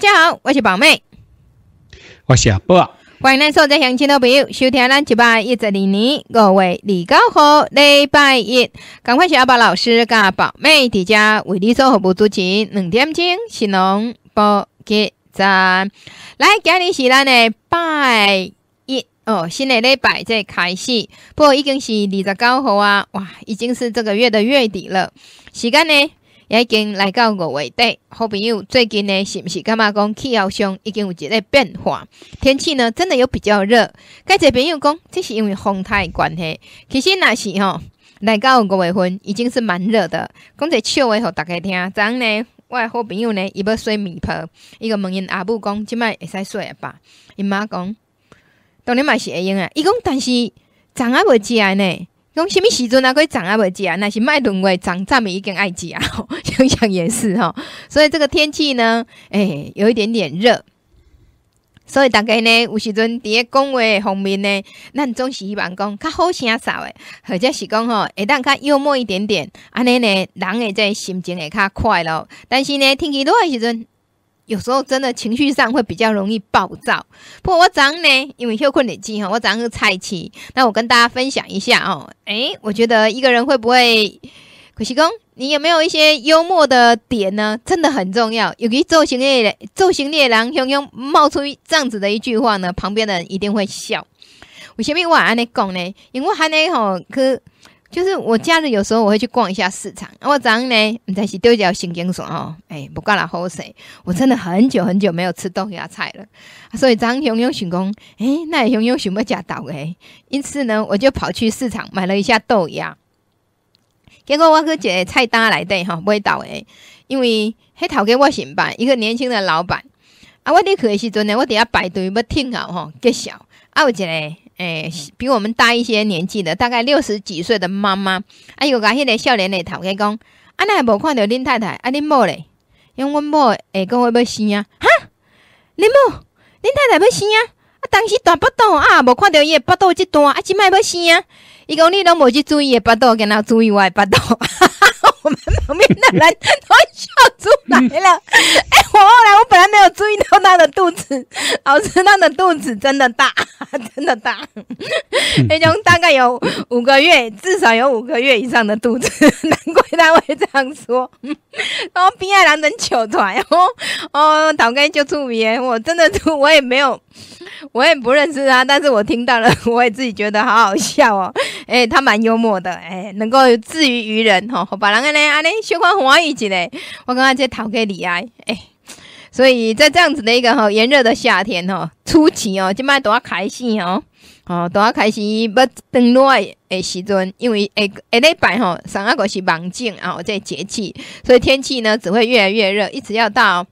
大家好，我是宝妹，我是阿波。欢迎咱所在乡亲的朋友收听咱一百一十二年五月二十九号礼拜一，赶快请阿宝老师加宝妹在家为你做互助金两点钟，是农播节站，来今日是咱的拜一哦，新的礼拜在开始，不过已经是二十九号啊，哇，已经是这个月的月底了，时间呢？也已经来到五月底，好朋友最近呢是不是感觉讲气候上已经有一些变化？天气呢真的有比较热。介些朋友讲这是因为风太关系，其实那是吼，来到五月份已经是蛮热的。讲个笑话给大家听，昏呢？我好朋友呢伊要洗棉被，伊个问因阿母讲即卖会使洗阿吧？因妈讲，当然嘛是会用啊，伊讲但是怎袂会来呢？讲什么时阵啊可以长阿伯食啊？那是卖轮回长，赞美一根爱食啊！想想也是吼。所以这个天气呢，哎，有一点点热，所以大家呢，有时阵伫咧讲话方面呢，咱总是希望讲较好声少的，或者是讲吼，会当较幽默一点点，安尼呢，人诶，这心情会较快乐。但是呢，天气热时阵。有时候真的情绪上会比较容易暴躁，不过我早呢，因为休困累积哈，我早上是菜鸡。那我跟大家分享一下哦，诶，我觉得一个人会不会，可西公，你有没有一些幽默的点呢？真的很重要，有句造型猎造型猎狼凶凶冒出这样子的一句话呢，旁边的人一定会笑。为什么我安尼讲呢？因为我喊你吼去。就是我假日有时候我会去逛一下市场，我昨昏呢在是丢掉神经爽哦，哎不干了喝水，我真的很久很久没有吃豆芽菜了，所以昨昏雄雄想讲，哎那雄雄想要吃豆诶，因此呢我就跑去市场买了一下豆芽，结果我去一个菜单来底吼，买豆诶，因为黑头给我行吧一个年轻的老板，啊我入去的时阵呢我伫下排队要听好吼，揭晓，啊，有一个。诶，比我们大一些年纪的，大概六十几岁的妈妈，啊，又甲迄个少年的头家讲，啊，奶无看到恁太太，啊，恁某咧，因阮某下个月要生啊，哈，恁某，恁太太要生啊，啊当时大腹肚，啊无看到伊的腹肚即段，啊即摆要生啊，伊讲你拢无去注意伊的腹肚，兼那注意我的腹肚。我们旁边的人都笑出来了。哎，我后来我本来没有注意到他的肚子，老师他的肚子真的大，真的大，那种大概有五个月，至少有五个月以上的肚子，难怪他会这样说。然后冰爱兰求出团哦，哦，导更就助别，我真的我也没有，我也不认识他，但是我听到了，我也自己觉得好好笑哦。诶，他蛮幽默的，诶，能够治愈于人吼，好把人安尼安尼小可欢喜起来。我刚刚在讨给你诶，所以在这样子的一个哈炎热的夏天哈，初期哦，即摆都要开始哦，哦都要开始要登陆的时阵，因为哎下礼拜哈上啊个是芒季啊，我这节气，所以天气呢只会越来越热，一直要到。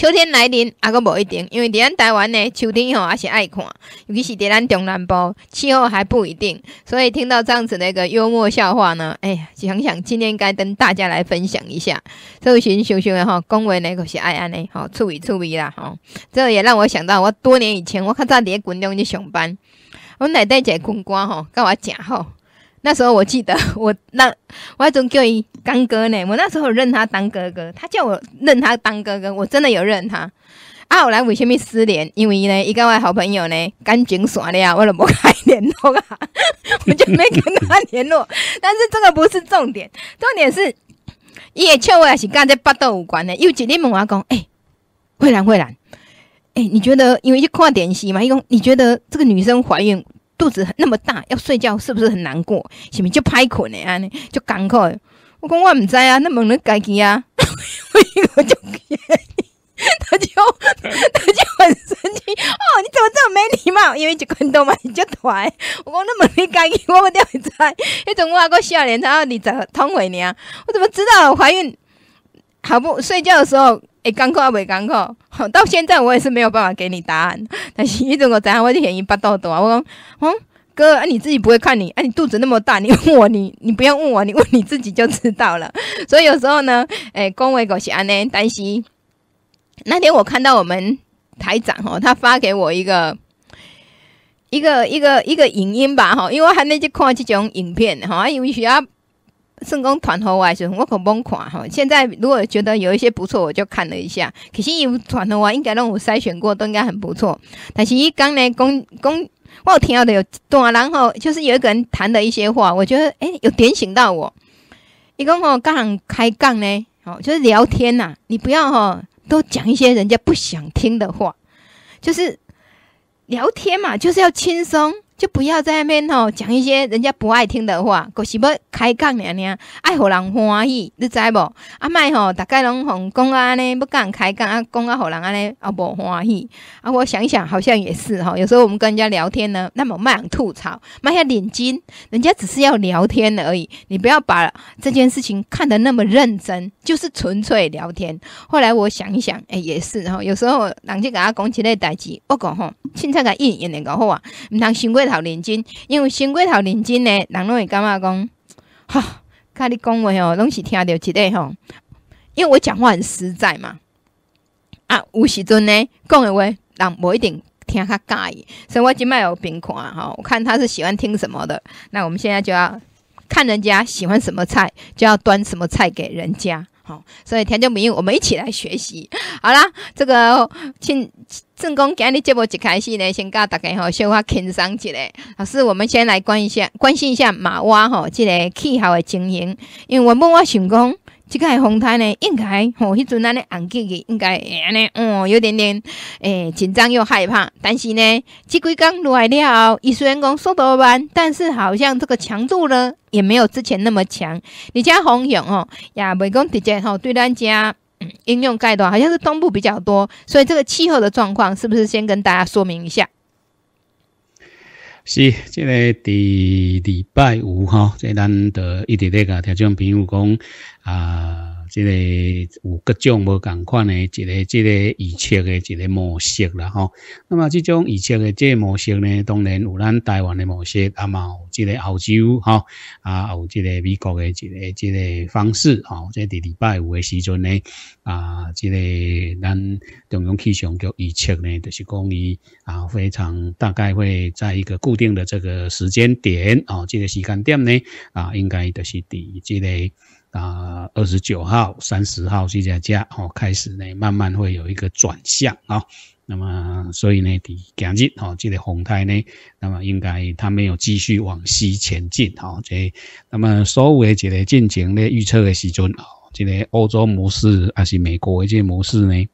秋天来临，啊，搁无一定，因为伫咱台湾呢，秋天吼也是爱看，尤其是伫咱中南部，气候还不一定。所以听到这样子的一个幽默笑话呢，哎呀，想想今天该跟大家来分享一下。这寻想想的吼，讲话呢，个是爱安尼吼，趣味趣味啦，吼，这也让我想到，我多年以前，我较早伫咧军中去上班，内奶一个军官吼，甲我诚好。那时候我记得 我那我还总叫伊干哥呢，我那时候认他当哥哥，他叫我认他当哥哥，我真的有认他。啊，后来为什么失联？因为呢，一个我好朋友呢感情断了，我就无开联络啊，我就没跟他联络。但是这个不是重点，重点是，也确我也是跟这八斗无关的。又接天问我讲，哎，慧兰慧兰，哎，你觉得因为就看点戏嘛，讲你觉得这个女生怀孕？肚子那么大，要睡觉是不是很难过？什么就拍困呢？安呢就赶快。我讲我唔知啊，那么你家己啊，他就他就很生气哦，你怎么这么没礼貌？因为一个你懂吗？就抬。我讲那么你家己，我唔掉会知。一种我阿哥笑脸，然后你怎痛悔呢？我怎么知道怀孕？好不睡觉的时候，哎，干渴还未干渴，好 到现在我也是没有办法给你答案，但是你整个答案会就填一八豆豆啊！我讲，嗯，哥啊，你自己不会看，你哎，你肚子那么大，你问我，你你不要问我，你问你自己就知道了。所以有时候呢，哎，恭维狗是安呢，但是那天我看到我们台长哦，他发给我一个一个一个一个影音吧吼，因为我很去看这种影片哈，因为需要。圣工团伙外我我可没看哈。现在如果觉得有一些不错，我就看了一下。可是义团的话，应该让我筛选过，都应该很不错。但是刚呢，公公，我听到的有段，然后就是有一个人谈的一些话，我觉得哎，有点醒到我。伊讲吼，刚开杠呢，哦，就是聊天呐，你不要吼都讲一些人家不想听的话，就是聊天嘛，就是要轻松。就不要在那边吼讲一些人家不爱听的话，可是要开杠呢呢，爱互人欢喜，你知不？啊，麦吼，大概拢哄讲安要不讲开杠，啊，讲啊，互人安尼啊不欢喜。啊，我想想，好像也是哈。有时候我们跟人家聊天呢，那么慢吐槽，慢下脸筋，人家只是要聊天而已，你不要把这件事情看得那么认真，就是纯粹聊天。后来我想一想，诶，也是哈。有时候人家甲他讲起个代志，我讲吼，凊彩个应也能搞好啊，毋通想规。头认真，因为新过头认真呢，人拢会感觉讲？哈，看你讲话哦，拢是听着一个吼。因为我讲话很实在嘛，啊，有时阵呢，讲的话人不一定听较介意，所以我今摆有边看吼，我看他是喜欢听什么的。那我们现在就要看人家喜欢什么菜，就要端什么菜给人家。所以听众朋友，我们一起来学习。好啦，这个请正讲今日节目一开始呢，先教大家吼，小花轻松一下。老师，我们先来关一下，关心一下马蛙吼，这个气候的情形，因为我本我想讲。这个台风呢，应该吼，迄阵安尼，红吉吉应该安尼，哦，有点点，诶，紧张又害怕。但是呢，即几工落来了，虽然讲速度慢，但是好像这个强度呢，也没有之前那么强。你家红勇吼，也未讲直接吼对咱家应用概多，好像是东部比较多。所以这个气候的状况，是不是先跟大家说明一下？是，这个第礼拜五哈，即咱的一咧甲听众比如讲。啊，即个有各种无同款的，一个即个预测的一个模式啦，吼，那么这种预测的即个模式呢，当然有咱台湾的模式，啊，嘛有即个澳洲，哈，啊，有即个美国的一个即个方式，哈。即第礼拜五的时阵呢，啊，即个咱中央气象局预测呢，就是讲，伊啊非常大概会在一个固定的这个时间点，哦，即个时间点呢，啊，应该就是喺即个。啊，二十九号、三十号这些价哦，开始呢慢慢会有一个转向啊。那么，所以呢，第今日哦，这个红台呢，那么应该它没有继续往西前进哦。这，那么所有的这个进程呢，预测的时阵哦，这个欧洲模式还是美国的这些模式呢？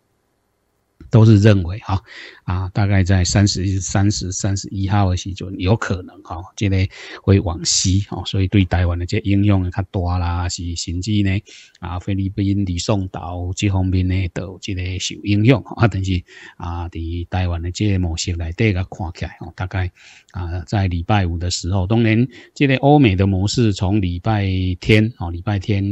都是认为哈，啊，大概在三十三十、三十一号的时阵有可能哈，即个会往西哦，所以对台湾的这影响会较大啦，是甚至呢啊，菲律宾、吕宋岛这方面呢都有即个受影响啊，但是啊，伫台湾的这模式内底个看起来哦，大概。啊，在礼拜五的时候，当然，这个欧美的模式从礼拜天，哦，礼拜天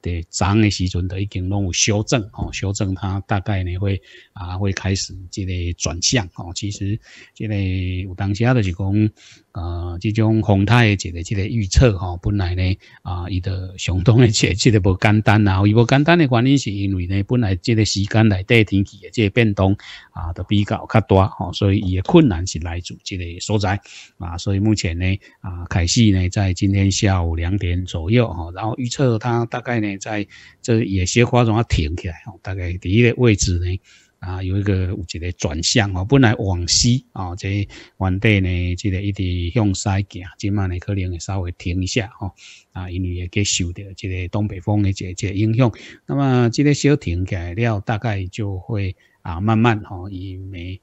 的涨的时候，都已经拢有修正，哦，修正它大概呢会啊会开始这个转向，哦，其实这个有当啊就是讲。呃，这种风态的这个这个预测吼，本来呢，啊，伊的相当的这这个不简单呐，伊不简单的原因是因为呢，本来这个时间内对天气的这个变动啊，都比较较大吼，所以伊的困难是来自这个所在啊，所以目前呢，啊，凯西呢在今天下午两点左右吼，然后预测它大概呢在这也先花种要停起来吼，大概第一个位置呢。啊，有一个有一个转向哦，本来往西哦，这原地呢，这个一直向西行，即晚呢可能会稍微停一下哦，啊，因为也给受到这个东北风的这这影响，那么这个小停下了，大概就会啊慢慢哦，以为。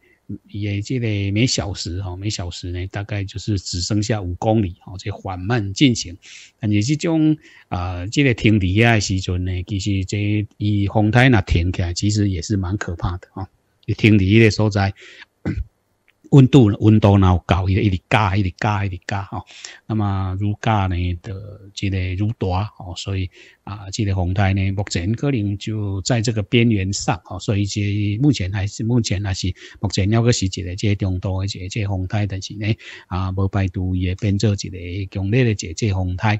也即个每小时哈，每小时呢，大概就是只剩下五公里哈，这缓慢进行。但是这种啊，即个停地下的时阵呢，其实这以风台那停起来，其实也是蛮可怕的哈，停地的个所在。温度温度然后高，伊咧一直加，一直加，一直加哦。那么愈加呢，的这个愈大哦，所以啊，这个红台呢，目前可能就在这个边缘上哦，所以这目前还是目前还是目前要个是一个这中度一个这红台，但是呢，啊，无排除也变做一个强烈的这这红台，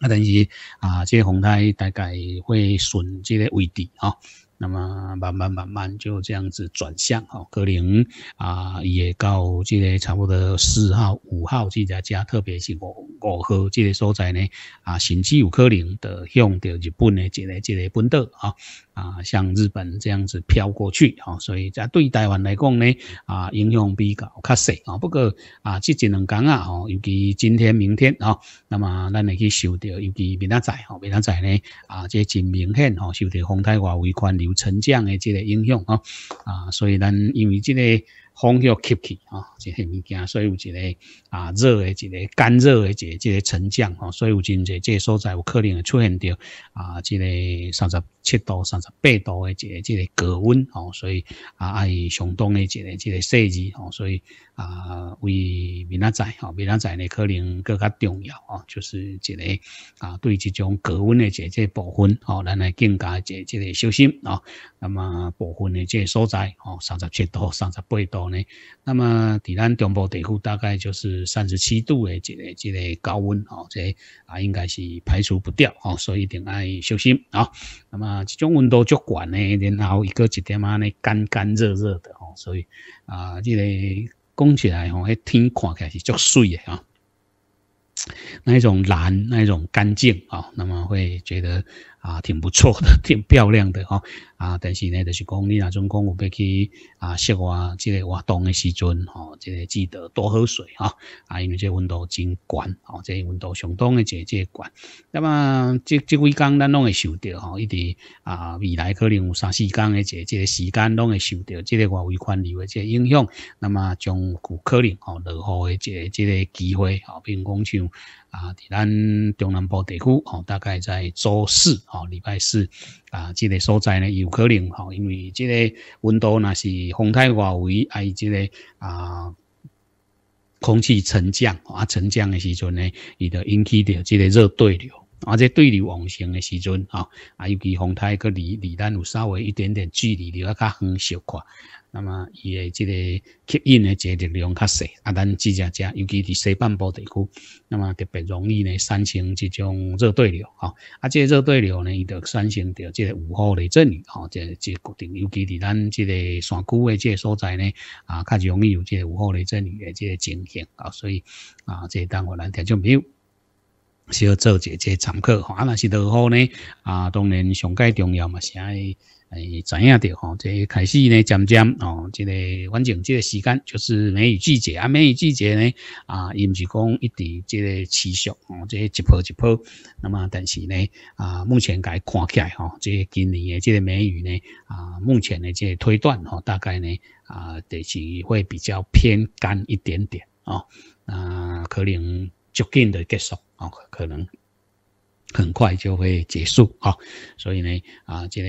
啊，但是啊，这红台大概会损这个位置哦那么慢慢慢慢就这样子转向哦，可能啊也到这个差不多四号、五号这家家，特别是五五号这个所在呢啊，甚至有可能的向着日本的这个这个本岛啊啊，像日本这样子飘过去啊，所以在对台湾来讲呢啊，影响比较较小啊。不过啊，这一两天啊哦，尤其今天、明天啊，那么咱会去收到尤其明仔载哦，明仔载呢啊，这真明显哦，收到风太外围管流。有沉降的这个影响啊，啊，所以咱因为这个风向吸气啊，这些物件，所以有这个啊热的这个干热的这这个沉降啊，所以有真侪这所在有可能会出现到啊这个三十七度、三十八度的这个这个高温哦，所以啊，爱相当的这个这个设及哦，所以。啊，为明仔载吼，明仔载呢可能更加重要哦，就是一个啊，对这种高温的这这部分哦，咱来更加这这个小心哦。那么部分的这所在哦，三十七度、三十八度呢，那么在咱中部地区大概就是三十七度的这个这个高温哦，这啊应该是排除不掉哦，所以一定爱小心啊。那么这种温度足悬呢，然后一个一点啊呢干干热热的哦，所以啊这个。讲起来，我天看起来是足水的啊，那一种蓝，那一种干净啊，那么会觉得。啊，挺不错的，挺漂亮的吼，啊，但是呢，就是讲你那种讲有要去啊，室外这个活动的时阵，吼，这个记得多喝水哈。啊，因为这温度真高，哦，个温度相当的这这高。那么，这这几天，咱拢会受到哈，一直啊，未来可能有三四天的这这时间，拢会受到这个外围环境这影响。那么，将有可能哦，落后的这这个机会，吼，比如讲像。啊，伫咱中南部地区哦，大概在周四哦，礼拜四啊，这个所在呢，有可能哦，因为这个温度那是风太外围，啊，伊这个啊，空气沉降啊，沉降的时阵呢，伊就引起着这个热对流，啊，且对流往盛的时阵啊，尤其风太佮离离咱有稍微一点点距离离啊较远小块。那么，伊诶这个吸引的这个力量较小，啊，咱即只吃，尤其是西半部地区，那么特别容易呢产生这种热对流，好，啊，这热对流呢，伊就产生着这午后雷阵雨，好，这这固定，尤其是咱这个山区的这所在呢，啊，较容易有这午后雷阵雨的这情形，啊，所以，啊，这等会咱听就没有。要做一、些参考吼，啊，那是落雨呢，啊，当然上界重要嘛，是爱，哎，知影着吼，这开始呢，渐渐哦，这个反正即个时间就是梅雨季节啊，梅雨季节呢，啊，伊毋是讲一直即个持续哦，即个一波一波，那么但是呢，啊，目前解看起来吼，即、这今年诶，即个梅雨呢，啊，目前的即个推断吼，大概呢，啊，还是会比较偏干一点点哦，啊，可能。就近的结束啊，可能。很快就会结束哦，所以呢，啊，这个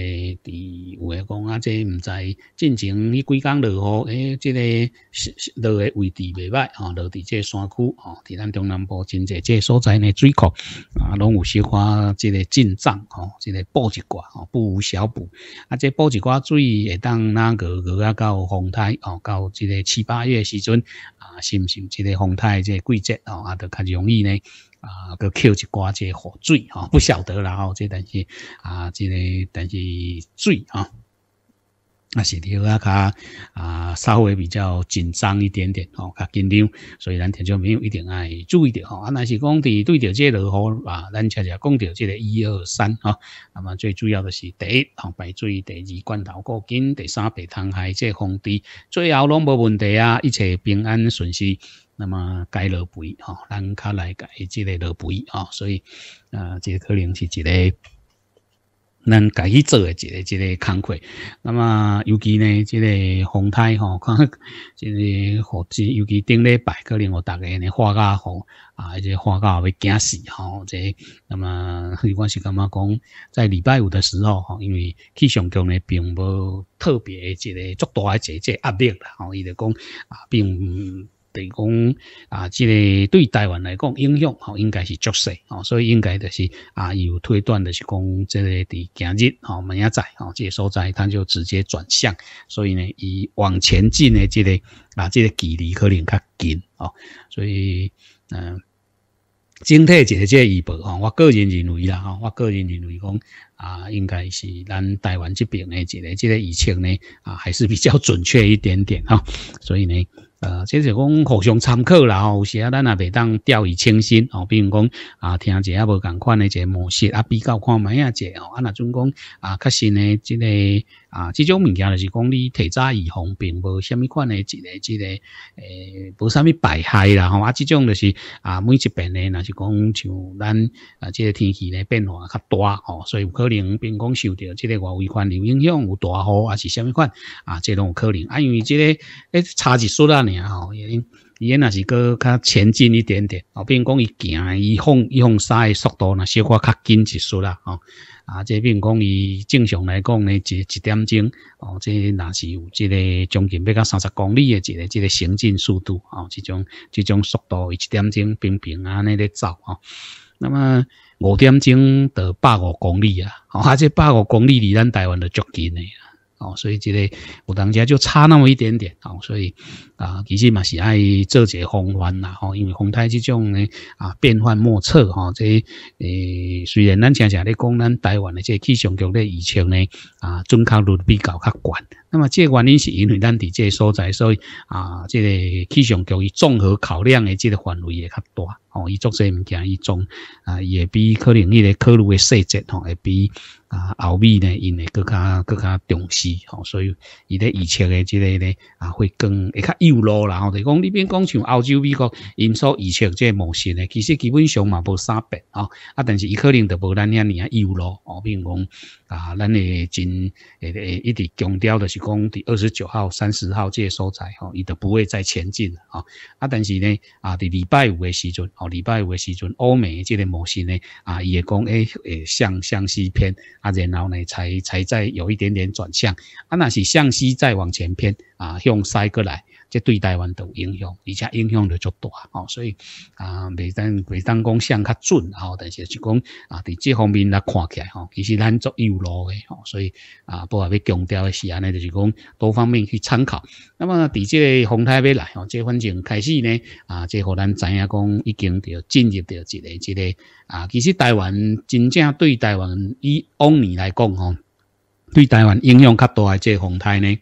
有诶讲啊，这毋知进前你规江落雨，诶，这个落诶位置未歹哈，落伫即山区哈，伫咱中南部，真侪即所在呢，水库啊，拢有小块即个进藏哦，即个补一挂哦，补小补啊，即补一挂水会当哪个月啊到丰台哦，到即个七八月时阵啊，是不是即个丰台即季节哦，啊，就较容易呢？啊，个扣一寡即个火水吼，不晓得，啦。吼，即但是啊，即个但是水啊，也是了啊，较啊稍微比较紧张一点点吼，较紧张，所以咱听就没有一点爱注意着吼。啊，那是讲伫对着即个落雨啊，咱恰恰讲着即个一二三啊。那么最主要的是第一吼排水，第二罐头过紧，第三白塘海即个空地，最后拢无问题啊，一切平安顺遂。那么该了不易哈，人较来改即个了不易哈，所以呃，即个可能是一个咱己做诶一个一个工课。那么尤其呢，即个风台哈，看即个尤其尤其顶礼拜，可能我大家呢花甲好啊，而且花甲好会惊死哈。即，那么如果是干嘛讲，在礼拜五的时候哈，因为气象局呢，并无特别诶一个足大诶一个压力啦，吼，伊就讲啊，并。对讲啊，这个对台湾来讲影响哦，应该是足小吼，所以应该就是啊，有推断的是讲，这个在今日哦，明仔载哦，这个所在，它就直接转向，所以呢，以往前进的这个啊，这个距离可能较近哦，所以嗯，整体即个预报吼，我个人认为啦吼，我个人认为讲啊，应该是咱台湾这边的这个即个疫情呢啊，还是比较准确一点点啊，所以呢。呃，即是讲互相参考啦，有时啊，咱也袂当掉以轻心哦。比如讲啊，听者啊无同款的一个模式啊，比较看门啊者哦，啊那总讲啊，确实呢，即个。啊，这种物件就是讲你提早预防，并无虾米款的一个一个诶，无虾米危害啦吼。啊，这种就是啊，每一边呢，那是讲像咱啊，这个天气呢变化较大吼，所以有可能并讲受到这个外围环流影响，有大雨，还是虾米款啊，这种有可能啊，因为这个诶差一速啊，尔吼，伊个那是搁较前进一点点哦，并讲伊行伊放伊放沙的速度呢，小可较紧一速啦吼。啊，即比如讲，伊正常来讲咧，一一点钟哦，即若是有即个将近要到三十公里诶，一个即个行进速度哦，即种即种速度，一点钟平平啊，咧咧走哦。那么五点钟就百五公里啊，啊，即百五公里离咱台湾就足近诶。哦，所以这个有当家就差那么一点点哦，所以啊，其实嘛是爱做些防范啦，吼，因为风台这种呢啊，变幻莫测，吼，这诶，虽然咱常常咧讲，咱台湾的这气象局咧预测呢啊，准确率比较较悬，那么这原因是因为咱伫这所在，所以啊，这个气象局伊综合考量的这个范围也较大，吼，伊作些物件，伊综啊，也会比可能伊咧考虑的细节吼，会比。啊，欧美咧，因咧更加更加重视吼，所以伊咧预测诶，即个咧啊，会更会较右路啦吼。就讲你，比讲像欧洲、美国因素预测即个模式咧，其实基本上嘛无差别啊，啊，但是伊可能就无咱遐尔啊右路哦，比如讲啊，咱诶真诶一直强调的是讲第二十九号、三十号即个所在吼，伊就不会再前进了啊。啊，但是咧啊，伫礼拜五诶时阵吼，礼拜五诶时阵，欧美即个模式咧啊，伊会讲诶诶向向西偏。然后呢，才才再有一点点转向啊，那是向西再往前偏啊，向西过来。即对台湾都有影响，而且影响就足大哦。所以啊，未当未当讲相较准哦，但是就讲啊，伫这方面来看起哦，其实咱足有路的哦。所以啊，包括要强调的是安尼，就是讲多方面去参考。那么伫即个风台要来哦，即反正开始咧，啊，即互咱知影讲已经着进入到一个一个啊，其实台湾真正对台湾以往年来讲哦，对台湾影响较大的即个风台呢。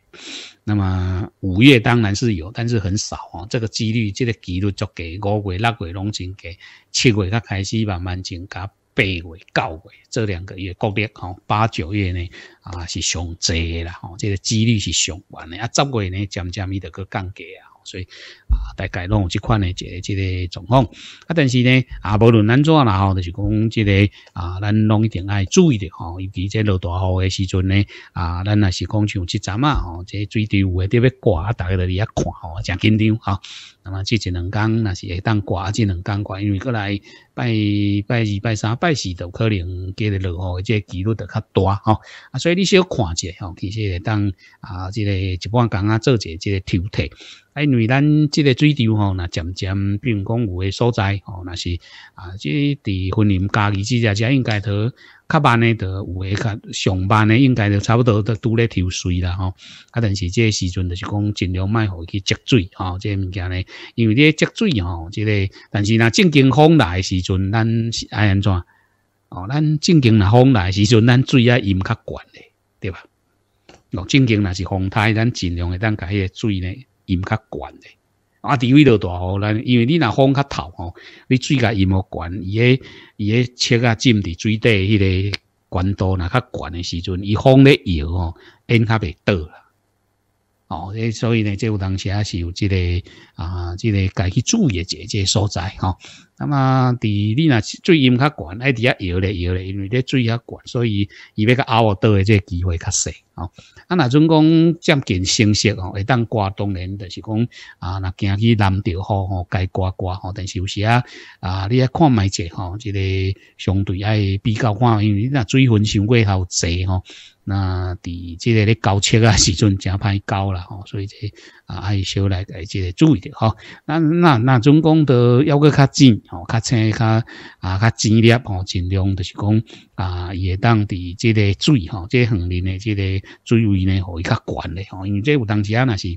那么五月当然是有，但是很少哦。这个几率，这个几率就给五月、六月拢真给七月才开始慢慢增加，八月、九月这两个月各列哦。八九月呢啊是上侪啦，吼，这个几率是上万的。啊，十月呢，渐渐伊得阁降低啊。所以啊，大概拢有即款诶一个、一个状况。啊，但是呢，啊，无论安怎啦吼，就是讲即个啊，咱拢一定爱注意吼。尤其即落大雨诶时阵呢，啊，咱也是讲像即阵啊，吼，即水滴有诶滴要挂，大家就伫遐看吼，真紧张哈。那么即一两公那是会当挂，即两公挂，因为过来拜拜二、拜三、拜四都可能加个落雨诶，即几率得较大吼。啊，所以你小看者吼，其实会当啊，即个一般讲啊，做者即个抽屉。哎，因为咱即个水潮吼，那渐渐并讲有诶所在吼，那是啊，即伫婚林、家己之类，只应该得较慢诶，得有诶较上班诶，应该就差不多都拄咧抽水啦吼。啊，但是即个时阵就是讲尽量卖伊去积水吼，即个物件咧，因为咧积水吼，即个。但是若正经风来诶时阵，咱是爱安怎？哦，咱正经若风来诶时阵，咱水啊淹较悬咧，对吧？哦，正经若是风大，咱尽量会当甲迄个水咧。盐较悬诶，啊地位落大雨，咱因为你若风较透吼，你水甲盐木悬，伊个伊个切啊浸伫水底迄个悬度若较悬的时阵，伊风咧摇吼，淹较袂倒啦。哦，所以呢，这有当时啊是有即个啊，即个家去注意一、个所在吼。咁啊，伫你嗱水淹较悬，爱伫遐摇咧摇咧，因为咧水较悬，所以伊要个凹倒嘅即系机会较少。哦，啊嗱，总讲渐近成熟哦，会当挂当然，就是讲啊，嗱惊去淋到雨吼，该挂挂吼，但是有时啊，啊你睇看卖即系哦，即个相对爱比较挂，因为你嗱水份伤过好多吼，嗱，伫即个咧交接啊时阵正歹交啦吼，所以即。啊，爱要来来，即个注意吼、哈。那那那总讲都要个较紧，哦，较轻，较啊，较紧力吼，尽量就是讲啊，伊会当伫即个水吼，即个横面的即个水位呢，可伊较悬的吼，因为即有当时啊，若是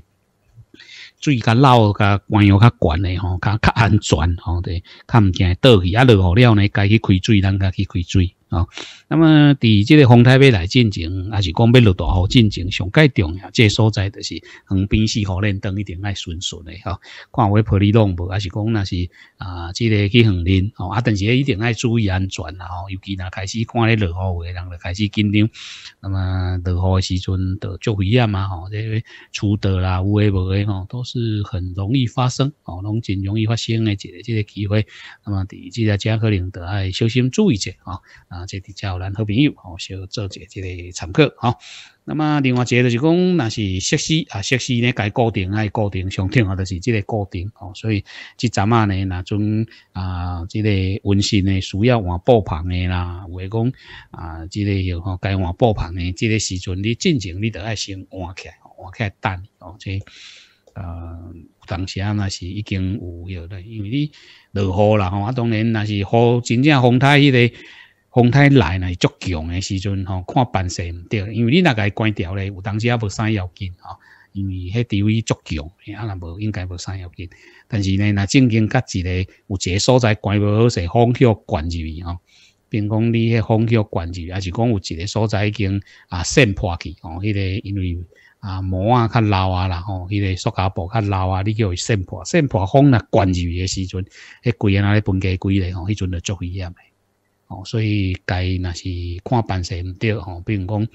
水较老，较高又较悬诶吼，较较安全吼，对，较毋惊倒去，啊，落雨了呢，该去开水，咱家去开水。啊，那么，伫即个风台要来进前，还是讲要落大雨进前，上介重要，即所在就是，横滨市可能等一定爱顺顺的哈，看会破裂洞无，还是讲那是啊，即个去横滨哦，啊，但是一定爱注意安全啊，吼，尤其那开始看咧落雨，人就开始紧张，那么落雨时阵，就就危啊嘛，吼，即个车道啦，有诶无诶吼，都是很容易发生，哦，拢真容易发生诶一个即个机会，那么伫即个，家可能就爱小心注意者啊，啊。啊，即啲交咱好朋友哦，小做一即个常客哦。那么另外一个就是讲，那是设施啊，设施咧该固定爱固定，上天啊就是即个固定哦。所以即阵啊呢，那阵啊，即个温馨呢需要换布棚的啦，话讲啊，即个要吼该换布棚的，即个时阵你进程你得爱先换起，来，换起来等哦。即呃，有当时啊那是已经有，因为你落雨啦吼，啊当然那是雨真正风太迄个。风台来呢，足强的时阵吼，看办事唔对，因为你那个关掉咧，有当时也无啥要紧吼，因为迄 DV 足强，若无应该无啥要紧。但是呢，那正经甲一个，有一个所在关无好势，风互灌入去吼。比讲，你迄风互灌入，还是讲有一个所在已经啊渗破去哦，迄个因为啊膜啊较老啊啦吼，迄个塑胶布较老啊，你叫伊渗破，渗破风呐灌入去的时阵，迄规啊那分家规咧吼，迄阵就足危险的。哦，所以该那是看办事唔对吼，比如讲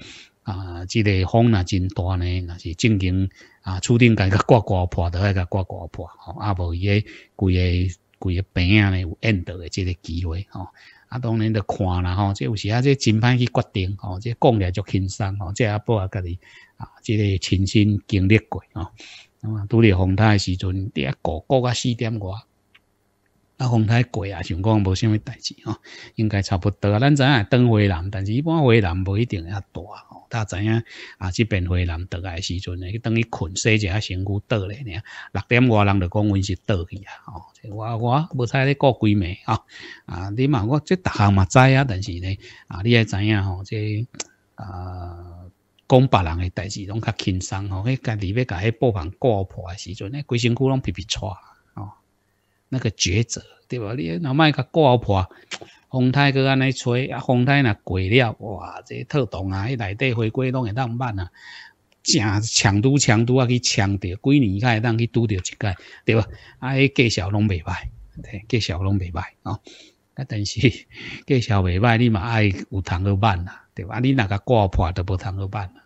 啊，即个风那真大呢，那是正经啊，注定该个刮刮破，得个刮刮破吼，啊无伊个规个规个病呢有应到的即个机会吼，啊当然着看啦吼，即有时啊即真歹去决定吼，即讲了就轻松吼，即阿伯家己啊，即个亲身经历过吼，啊，么拄着洪灾时阵，得过过啊四点外。啊，风太过啊，想讲无虾米代志哦，应该差不多啊。咱知影当回南，但是一般回南无一定遐大哦。大家知影啊，这边回南倒来时阵呢，去等于困洗一下身躯倒咧。六点外人就讲阮是倒去啊。我我无使你顾几暝啊啊，你嘛我即逐项嘛知啊，但是呢啊，你也知影吼，即啊讲别人嘅代志拢较轻松吼。迄家己要甲迄布棚挂破嘅时阵，规身躯拢皮皮喘。那个抉择，对吧？你若卖甲挂破，风太去安尼吹，啊，风太若过了，哇，这特动啊，迄内底回归拢会当慢啊，真抢都抢都啊去抢着，几年才会当去拄着一届，对吧？啊，迄介绍拢未歹，对，绍拢未歹啊。啊，但是 介绍未歹，你嘛爱有通去办啊，对吧？你若甲挂破，都无通去办啊。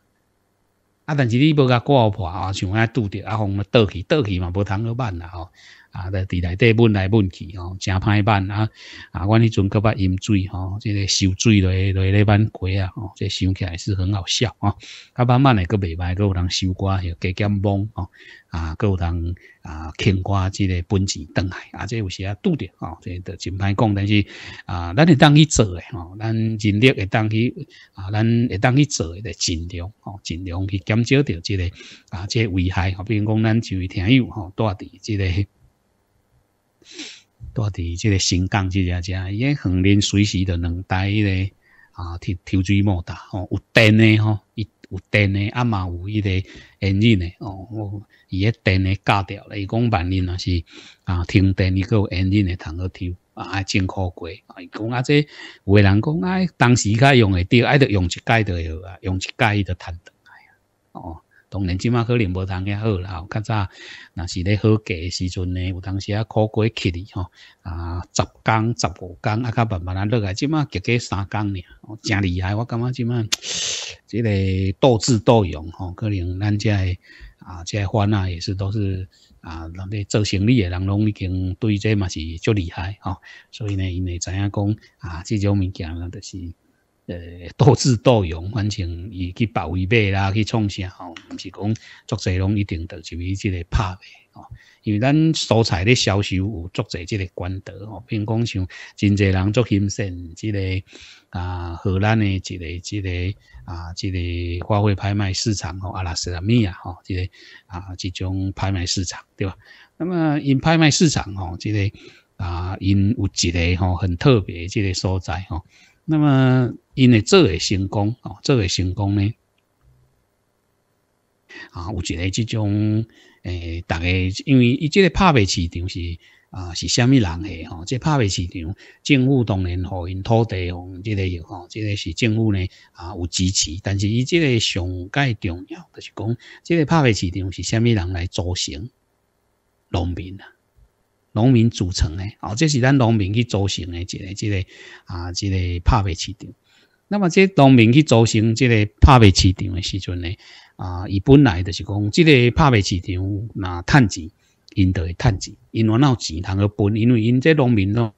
啊，但是你要甲挂破啊，想安拄着啊，风倒去倒去嘛，无通去办啦，吼。啊！在地内底问来问去吼，真歹办啊！啊，阮迄阵佫捌饮醉哦，即个收醉来来呢班过啊！吼，即想起来是很好笑啊！啊，慢慢诶搁袂歹，搁有人收瓜又加减帮吼，啊，搁有人啊，听瓜即个本钱倒来啊，即有时啊拄着吼，即真歹讲。但是啊，咱会当去做诶哦，咱尽力会当去啊，咱会当去做，会尽量吼，尽量去减少着即个啊，即个危害。吼、比如讲，咱几位听友吼，住伫即个。到底即个新港即只只，伊横林随时着能带一个啊，抽抽水木打吼，有电诶吼，伊有电诶，啊嘛有迄个烟瘾的哦，伊个电诶挂掉了，伊讲万因啊是啊停电，伊有烟瘾诶通来抽啊，真可贵啊！伊讲啊，这有个人讲，啊，当时卡用会着，爱着用一届着有啊，用一届伊着趁倒来啊，哦。当然，即马可能无谈遐好啦，较早那是咧好价时阵呢，有当时啊苦过起哩吼，啊十工、十五工啊，较慢慢啊落来，即马极个三工呢，真厉害！我感觉即马即 个斗智斗勇吼，可能咱即个啊即个番啊，也是都是啊，人咧做生意诶人拢已经对即嘛是足厉害吼，所以呢，因会知影讲啊，即种物件啦，就是。诶，斗智斗勇，反正伊去保卫马啦，去创啥吼，毋、是讲作侪拢一定得就伊即个拍的吼、哦。因为咱蔬菜咧销售有作侪即个管道吼，比如讲像真侪人作兴盛，即个啊荷兰诶，即个即、个啊即、个花卉拍卖市场吼、哦，阿拉斯拉米啊吼，即、个啊即种拍卖市场对吧？那么因拍卖市场吼，即、个啊因有一个吼、哦、很特别即个所在吼、哦，那么。因为做诶成功哦，做诶成功呢？啊，有一个即种诶，大家因为伊即个拍卖市场是啊，是虾米人诶？吼，即拍卖市场，政府当然互因土地，互即个吼，即个是政府呢啊有支持，但是伊即个上界重要，就是讲即个拍卖市场是虾米人来组成？农民啊，农民组成诶，哦，这是咱农民去组成诶一个即个啊，即个拍卖市场。那么这农民去组成这个拍卖市场的时候呢，啊，伊本来就是讲这个拍卖市场那趁钱，因会趁钱，因原来钱，他去分，因为因这农民咯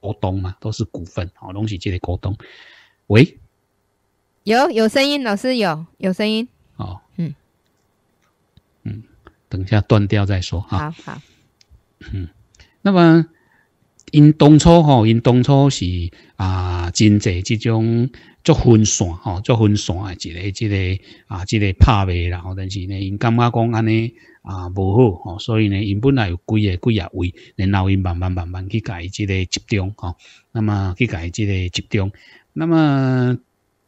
股东嘛，都是股份，好，拢是这个股东。喂，有有声音，老师有有声音。好，嗯嗯，等一下断掉再说哈。好好，嗯，那么。因当初吼，因当初是啊，真济这种做分散吼，做分散啊，一个一个啊，一个拍袂啦吼。但是呢，因感觉讲安尼啊，无好吼，所以呢，因本来有几个几啊位，然后因慢慢慢慢去改这个集中吼，那么去改这个集中，那么。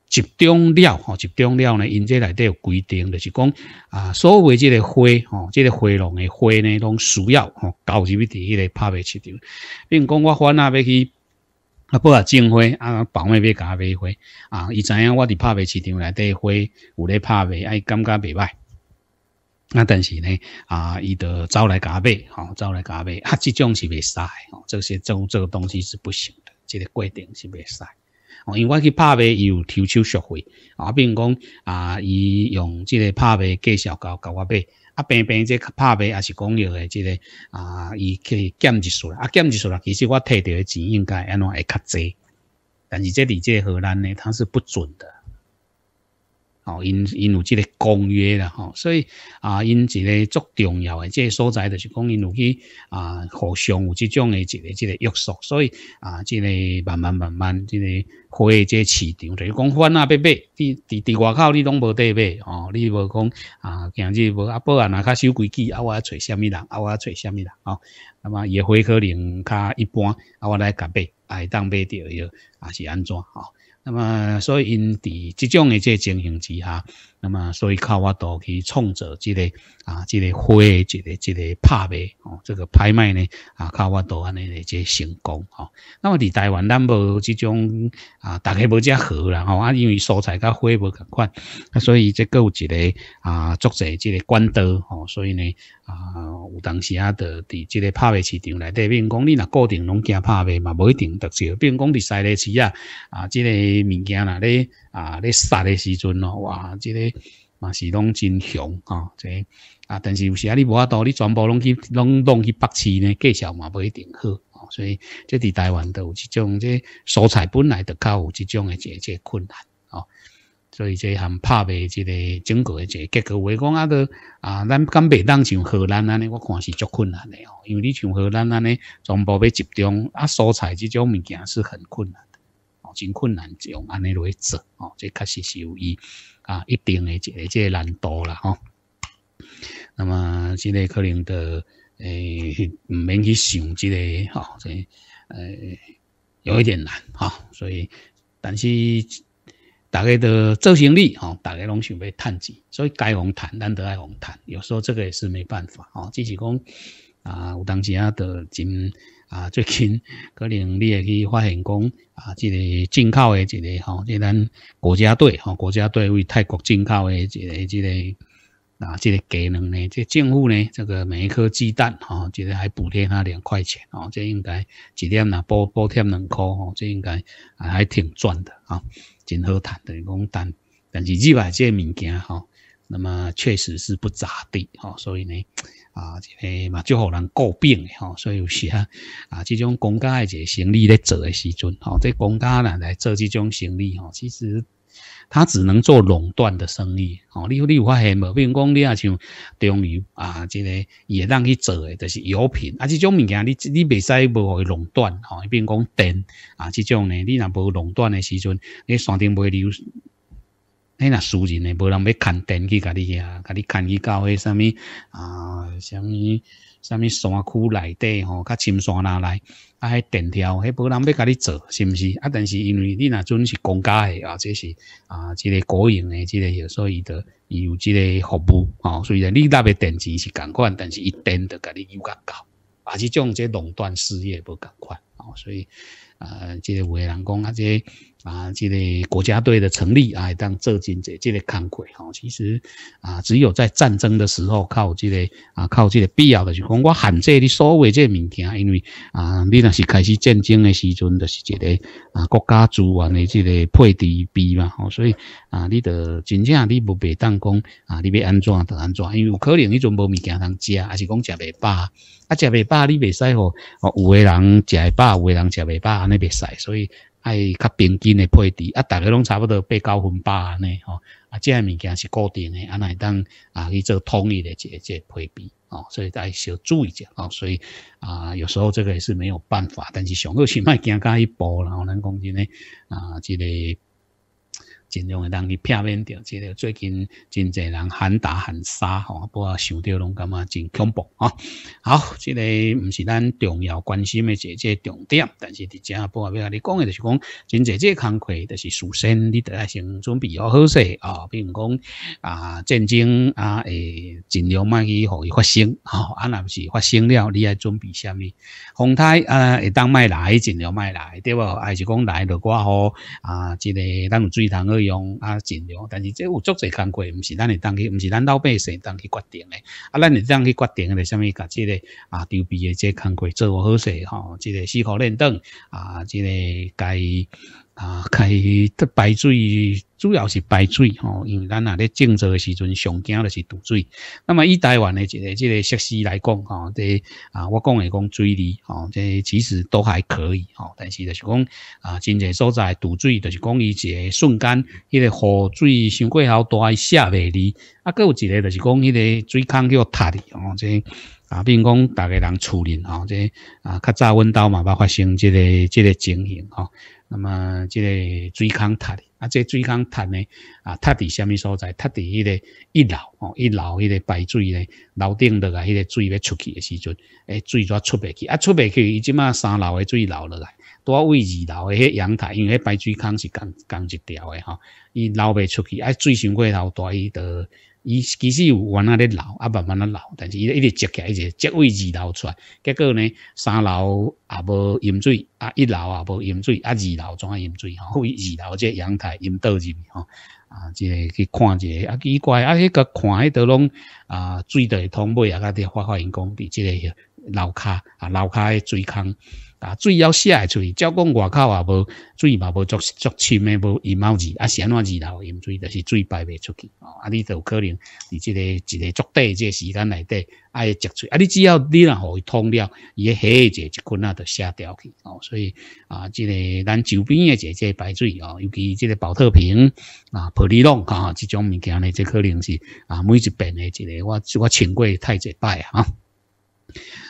集中了吼，集中了呢，因这内底有规定，就是讲啊，所谓这个花吼，这个花农的花呢，拢需要吼，到入去底迄个拍卖市场，并讲我反阿要去啊，阿啊种花，啊，房妹要甲买花啊，伊知影我伫拍卖市场内底花有咧拍卖，哎，感觉袂歹。那但是呢，啊，伊就走来假买吼，走来假买啊，这种是袂使吼，这些种这个东西是不行的，这个规定是袂使。哦，因为我去拍背，伊有抽手续费啊。比如讲啊，伊用即个拍背介绍教教我背，一边边即拍背也是讲要诶，即个啊，伊去减一数啦，啊减一数啦。其实我摕到诶钱应该安怎会较济？但是这在这荷兰呢，它是不准的。哦，因因有这个公约啦，吼，所以啊，因一个足重要诶，即个所在就是讲因有去啊，互相有即种诶一个即个约束，所以啊，即个慢慢慢慢，即个开即市场，就是讲翻啊，别买伫伫伫外口，你拢无得买哦，你无讲啊，今日无保安啊，较守规矩啊，我找虾米人啊，我找虾米人哦，那么也有可能较一般啊，我来甲买，爱当买着要，啊是安怎吼？那么所以因喺即种诶即情形之下。那么，所以靠我都去创造这个啊，这个花的这个这个拍卖哦，这个拍卖呢啊，靠我都安尼的这个成功哦。那么在台湾，咱无这种啊，大概无遮好啦吼，啊，因为素材甲花无同款，所以则够有一个啊，作者这个管道哦，所以呢啊，有当时啊，伫这个拍卖市场内底，比如讲你若固定拢惊拍卖嘛，无一定得着。比如讲在西丽市啊啊，这个物件啦咧啊咧杀的时阵咯，哇，这个。嘛是拢真雄哈，即啊，但是有时啊，你无法度，你全部拢去拢拢去北市呢，介绍嘛不一定好所以，即在台湾都有这种即蔬菜本来就较有这种的这这困难哦。所以即含拍卖即个整个的这结果，话讲啊，都啊，咱敢袂当像河南安尼，我看是足困难的哦。因为你像河南安尼，全部要集中啊，蔬菜这种物件是很困难的哦，真困难，用安尼来做哦，这确实是有意。啊，一定的一个即个难度啦，吼。那么之个可能的诶，唔免去想这个吼，所以诶有一点难，哈。所以，但是大家的做生意，吼，大家拢想要趁钱，所以该红谈难得爱红谈，有时候这个也是没办法，吼，就是讲啊，有当时啊，都真。啊，最近可能你会去发现讲啊，这个进口的这个吼，即咱国家队吼，国家队为泰国进口的这个这个啊，这个鸡蛋呢，这政府呢，这个每一颗鸡蛋吼，其个还补贴他两块钱哦，这应该一点啊，补补贴两块吼，这应该还挺赚的啊，真好赚的。讲但但是，日外这物件吼，那么确实是不咋地吼，所以呢。啊，个嘛，最互人诟病的吼，所以有时啊，啊，这种公家的一个生意在做的时候，吼，这公家呢来做这种生意，吼，其实他只能做垄断的生意，吼，你你有发现无？比如讲，你啊像中药啊，这个也让去做的就是药品，啊，这种物件你你未使无去垄断，吼，比如讲电啊，这种呢，你若无垄断的时阵，你山顶不流。哎，那私人诶，无人要牵电去甲你啊，甲你牵去到迄啥物啊，啥物啥物山区内底吼，较深山拿来啊，迄电条迄无人要甲你做，是毋是？啊，但是因为你那阵是公家诶啊，这是啊，即个国营诶，即个，所以伊有即个服务哦。虽然你那边电钱是共款，但是伊电得甲你优较高，啊，是种这垄断事业无共款哦。所以啊，即个有为人讲啊，即。啊！即个国家队的成立，啊，当做今者即个慷慨吼，其实啊，只有在战争的时候靠即个啊，靠即个必要的，就讲我限制你所谓这物件，因为啊，你那是开始战争的时阵，就是一个啊国家资源的即个配置比嘛吼，所以啊，你得真正你不被当讲啊，你要安怎就安怎，因为有可能你阵无物件通食，还是讲食未饱，啊，食未饱你未使吼，有诶人食饱，有诶人食未饱，尼未使，所以。爱较平均的配置，啊，大家拢差不多八九分安尼吼，啊，这下物件是固定的，啊，来当啊去做统一的这这配比，哦，所以大家小注意一下，哦，所以啊，有时候这个也是没有办法，但是上个是卖惊加一步，然后咱公司呢啊，这个。尽量会当去避免掉，即个最近真济人喊打喊杀吼，不啊想到拢感觉真恐怖吼。好，即个唔是咱重要关心的即个重点，但是伫只不啊，甲你讲的，就是讲真济这工课，就是事先你得先准备好势哦。比如讲啊，战争啊，诶，尽量卖去互伊发生吼？啊，若是发生了，你爱准备啥物？风台啊，会当卖来，尽量卖来，对不？还是讲来就挂好啊，即个当水塘。费用啊，尽量。但是这有足侪工贵，唔是咱会当去，唔是咱老百姓当去决定咧。啊，咱会当去决定咧，虾米甲即个啊，丢皮嘅即工贵做我好势吼，即个思考认真啊，即个该啊该排水。主要是排水吼，因为咱啊咧种植的时阵，上惊的就是堵水。那么以台湾的这个这个设施来讲吼，这啊我讲来讲水利吼，这其实都还可以吼，但是就是讲啊，真济所在堵水，就是讲伊一个瞬间，迄个雨水伤过好大一下袂离，啊，佫有一个就是讲迄个水坑叫塌哩吼，这啊，并讲大家人处理吼，这啊较早阮兜嘛，捌发生这个这个情形吼。那么即个水坑塌，啊，即个水坑塌呢？啊，塌伫虾米所在？塌伫迄个一楼，哦，一楼迄个排水咧，楼顶落来，迄个水要出去的时阵，哎，水就出不去，啊，出不去，伊即马三楼的水流落来，都位二楼的迄阳台，因为迄排水坑是共共一条的吼，伊流未出去，啊，水先过头倒伊的。伊其实有原阿咧流，啊慢慢啊流，但是伊一直接起，来，一直接位二流出来，结果呢，三楼也无淹水，啊一楼也无淹水，啊二楼怎啊淹水吼？为二楼即阳台淹倒入去吼，啊即去看一下，啊奇怪，啊迄个看迄个拢啊水袋通尾啊，甲己发发现讲，伫即个楼卡啊楼卡的水坑。啊，水要下出去，照讲外口也无水嘛，无足足深诶，无羽毛字啊，是安怎字头，盐水就是水排未出去哦。啊，你都可能伫这个一个足短即个时间内底爱积水啊，你只要你若互伊通了，伊虾只一睏啊就下掉去哦。所以啊，即个咱周边诶即个排水哦，尤其即个宝特瓶啊、玻璃笼啊，即种物件呢，即可能是啊，每一遍诶一个我我穿过太侪摆啊。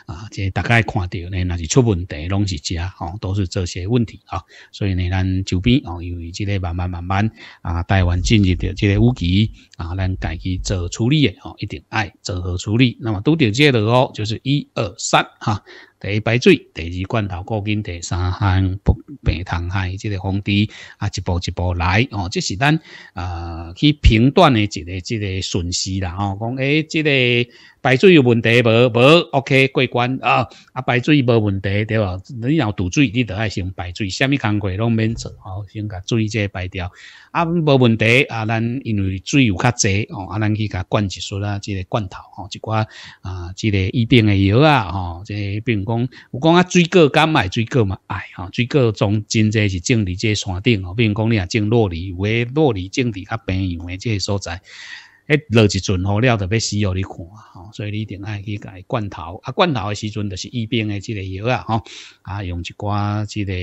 啊，即大概看到呢，那是出问题拢是遮吼，都是这些问题啊。所以呢，咱周边哦，因为即个慢慢慢慢啊，台湾进入着即个乌鸡啊，咱家己做处理的吼，一定爱做好处理。那么拄着即个哦，就是一二三哈，第一排水，第二罐头过紧第三行北塘海即个防治啊，一步一步来哦。这是咱啊去评断的一个这个顺序啦吼，讲诶即个。排水有问题无无，OK 过关啊啊！排水无问题对吧？你有堵水，你着爱先排水，虾米工具拢免做哦，先甲水即排掉啊，无问题啊。咱因为水有较济哦，啊，咱去甲灌一出啦，即个罐头哦，一寡啊，即个伊病的药啊，吼，即个比如讲，有讲啊，水果敢卖水果嘛矮吼，水果从真济是种伫即山顶哦，比如讲你若种洛梨，诶洛梨种伫较平洋的即个所在。迄落一船雨了，特要需要你看所以你一定爱去解罐头。啊，罐头的时阵，就是易冰的这个药啊，吼啊，用一寡这个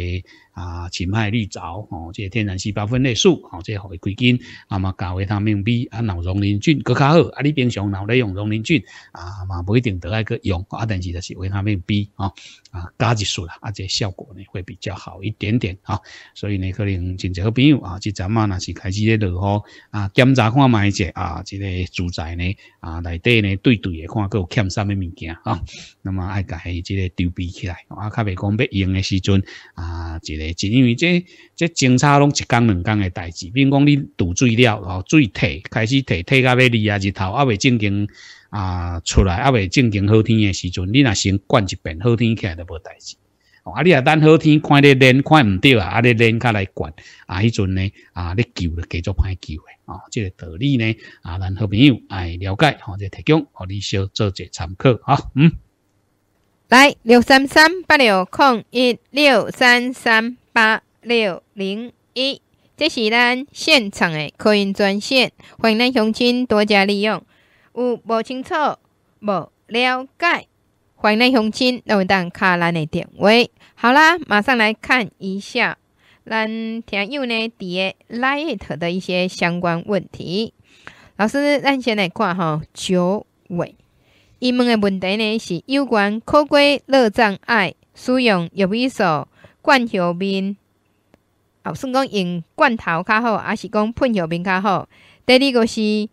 啊，浅海绿藻，吼，这个天然细胞分裂素，吼，这些海根，啊嘛，搞维他命 B，啊，脑溶磷菌，佫较好。啊，你平常脑用溶磷菌，啊嘛，不一定得爱去用，啊，但是就是维他命 B 啊，加一做啦，啊，这效果呢会比较好一点点啊，所以呢，可能真侪好朋友啊，即阵啊，那是开始咧，落雨啊，检查看卖者啊，即个住宅呢啊，内底呢对对诶，看佮有欠啥物物件啊，那么爱家即个对比起来，啊，较袂讲要用诶时阵啊，即个只因为即即警察拢一工两工诶代志，比如讲你堵水了，然后水退开始退退到要离啊日头，啊袂正经。啊，出来啊！未正经好天的时阵，你若先灌一遍，好天起来都无代志。啊，你若等好天，看咧冷，看唔到啊，啊，咧冷较来灌啊，迄阵呢啊，你救了，继做歹救的哦，这个道理呢啊，咱好朋友会了解哈，就提供，互你小做者参考啊。嗯，来六三三八六空一六三三八六零一，这是咱现场的客运专线，欢迎咱乡亲多加利用。有无清楚？无了解？欢迎来相亲，来回敲卡诶的话。好啦，马上来看一下，咱听友呢，伫 light 的一些相关问题。老师，咱先来看吼九位。伊问的问题呢是有关口角热障碍，使用药物素冠小瓶，也算讲用罐头较好，还是讲喷药瓶较好？第二个是。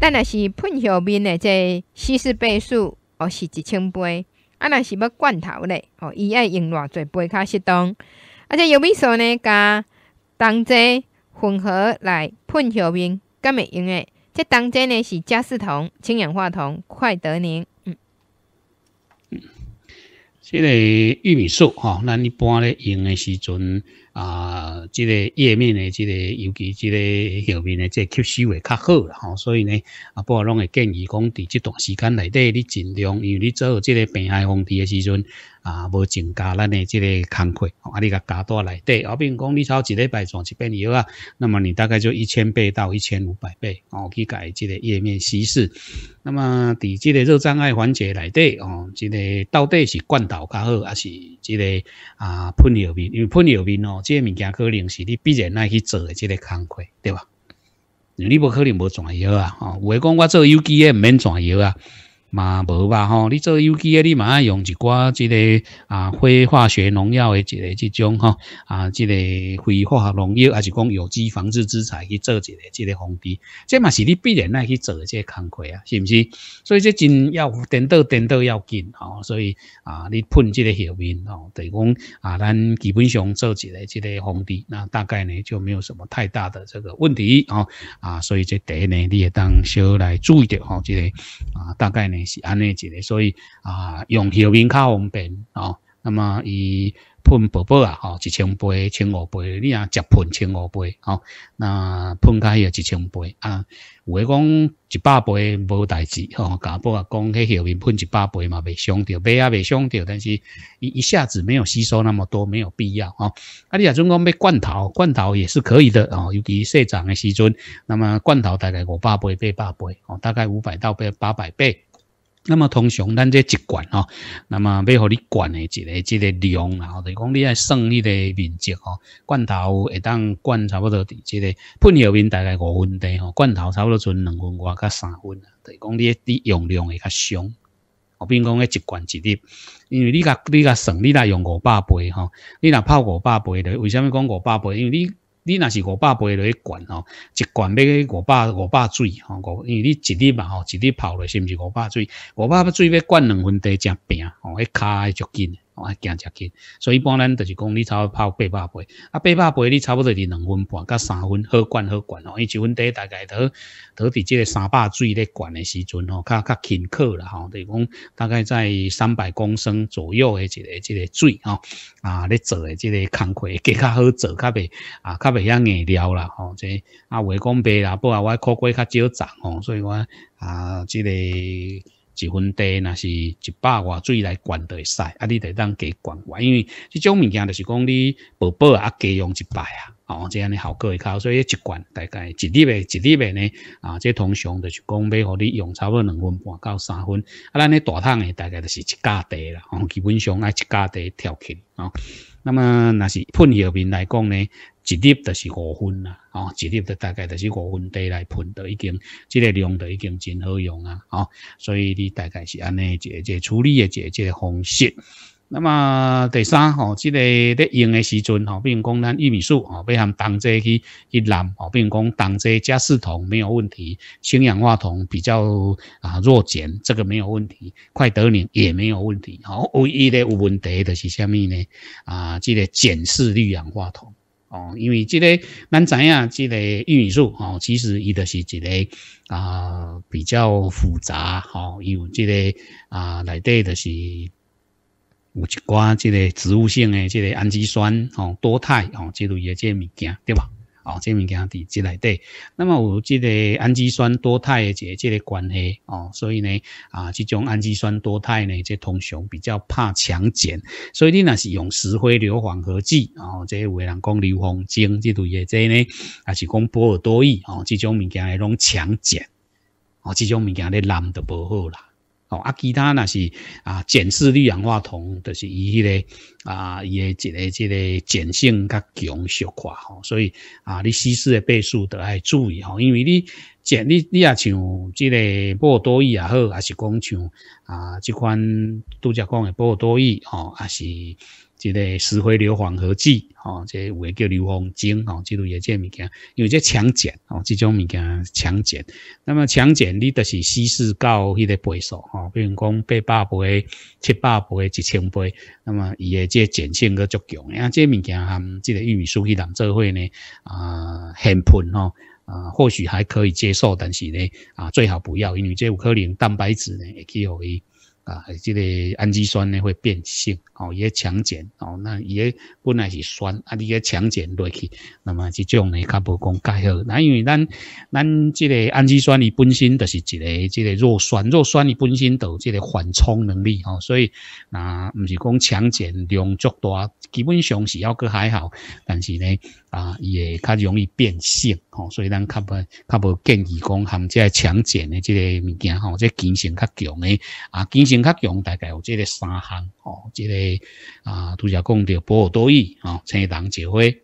但若是喷后面的，即稀释倍数哦是一千倍，啊若是要罐头嘞哦，伊爱用偌侪倍较适当，而且玉米素呢加当剂混合来喷后面，敢会用诶，即当剂呢是加四铜、氢氧化铜、快得宁。即个玉米素吼，咱一般咧用的时阵啊，即个叶面的即个尤其即个叶面咧，即吸收会较好啦吼。所以呢，啊，波拢会建议讲，伫这段时间内底，你尽量，因为你做即个病害防治的时阵啊，无增加咱的即个抗性，啊，你甲加大内底，啊，比如讲你炒一礼拜装一遍药啊，那么你大概就一千倍到一千五百倍哦，去解即个叶面稀释。那么伫即个热障碍环节内底哦，即个到底是灌头。头较好，还是即个啊？喷药病，因为喷药病哦，即个物件可能是你必然爱去做诶，即个工课，对吧？你不可能无转药啊！我讲我做有机诶，唔免转药啊。嘛无吧吼，你做有机诶，你嘛用一寡即个啊非化学农药诶即个即种吼啊即个非化学农药，还是讲有机防治之材去做一个即个防治，即嘛是你必然爱去做即个工课啊，是不是？所以即真要颠倒颠倒要紧吼，所以啊你喷即个后面吼，等于讲啊咱基本上做一个即个防治，那大概呢就没有什么太大的这个问题吼啊，所以即一呢你也当少来注意点吼即个啊大概呢。是安尼一个，所以啊，用药面较方便哦。那么伊喷薄薄啊，吼，一千倍、千五倍，你啊只喷千五倍哦，那喷开也一千倍啊。有诶讲一百倍无代志吼，甲呷啊讲迄药面喷一百倍嘛，未伤着，未啊未伤着，但是一一下子没有吸收那么多，没有必要吼。啊，你啊总讲被罐头，罐头也是可以的哦，尤其细长诶时阵，那么罐头大概五百倍、八百倍哦，大概五百到八百倍。那么通常咱这一罐吼，那么要互你罐诶？一个一个量，然后就讲你爱算一个面积哦。罐头会当罐差不多，伫即个喷药面大概五分地吼，罐头差不多存两分外加三分，就讲你你用量会较少。我比讲诶一罐一滴，因为你个你个省，你来用五百倍吼，你若泡五百倍咧，为啥米讲五百倍？因为你。你若是五百杯落去灌吼，一罐要五百五百水五因为你一日嘛吼，一日泡落是毋是五百水？五百杯水要灌两分地才平哦，一开就紧。啊，行食紧，所以一般咱就是讲，你差不多泡八百杯，啊，八百杯你差不多是两分半加三分好灌好灌哦，因为酒温低，大概都都伫即个三百水咧灌的时阵哦，较较轻巧啦吼，就是讲大概在三百公升左右的即个即个水吼。啊咧做诶即个工课，加较好做，较袂啊，较袂遐硬料啦吼，即啊话讲白啦，不啊，我苦瓜较少长哦，所以讲啊即个。一分地那是一百瓦水来灌会使，啊，你得当加灌哇，因为这种物件就是讲你宝宝啊加用一摆啊，哦，这样的效果会较好，所以一罐大概一粒诶，一粒诶呢，啊，这通常就是讲要互你用差不多两分半到三分，啊，咱咧大桶的大概就是一家地啦，哦，基本上爱一家地调起哦。那么嗱是喷药品来讲呢，一粒就是五分啦，哦，一粒就大概就是五分地来喷，都已经，这个量就已经真好用啊，哦，所以你大概是安尼，即即处理嘅即个方式。那么第三吼，即个咧用的时阵吼，比如讲咱玉米素吼，俾他们同齐去去淋吼，比如讲同齐加四酮没有问题，氢氧化铜比较啊弱碱，这个没有问题，快得宁也没有问题，好唯一咧有问题的就是下面咧啊，即个碱式氯氧化铜哦，因为即个咱知影即个玉米素哦，其实伊就是一个啊比较复杂吼，有即个啊内底就是。有一寡即个植物性的即个氨基酸吼多肽吼这类的即物件，对吧？哦，即物件伫即内底。那么有即个氨基酸多肽的即即个关系哦，所以呢啊，即种氨基酸多肽呢，即通常比较怕强碱。所以你若是用石灰硫磺合剂，哦，即这些人讲硫磺精，即类诶，即呢，也是讲波尔多液哦，即种物件会拢强碱哦，即种物件咧，淋就无好啦。哦，啊，其他那是啊，碱式氯氧化铜，就是伊迄个啊，伊个一个即个碱性较强，俗化吼，所以啊，你稀释的倍数都要注意吼，因为你碱，你你也像即个波多尔也好，还是讲像啊，即款杜家供的波多尔吼，还是。一个石灰硫磺合剂，吼，即有诶叫硫磺精，吼，即种也即物件，为即强碱，吼，即种物件强碱。那么强碱你就是稀释到迄个倍数，吼，比如讲八百倍、七百倍、一千倍，那么伊诶即碱性个足强。啊，即物件含即个玉米苏去染做伙呢，啊，很喷吼，啊，或许还可以接受，但是呢，啊，最好不要，因为即有可能蛋白质呢，也可以。啊，即个氨基酸呢会变性哦，也强碱哦，那伊本来是酸，啊，你也强碱落去，那么这种呢，较不讲介好。那因为咱咱即个氨基酸伊本身就是一个即个弱酸，弱酸伊本身有这个缓冲能力哦，所以那不是讲强碱量足大，基本上是要个还好，但是呢。啊，伊会较容易变性吼，所以咱较不较不建议讲含这强碱的这个物件吼，这碱性较强的啊，碱性较强大概有这个三项吼，这个啊，拄则讲到波尔多液啊，青藤石灰，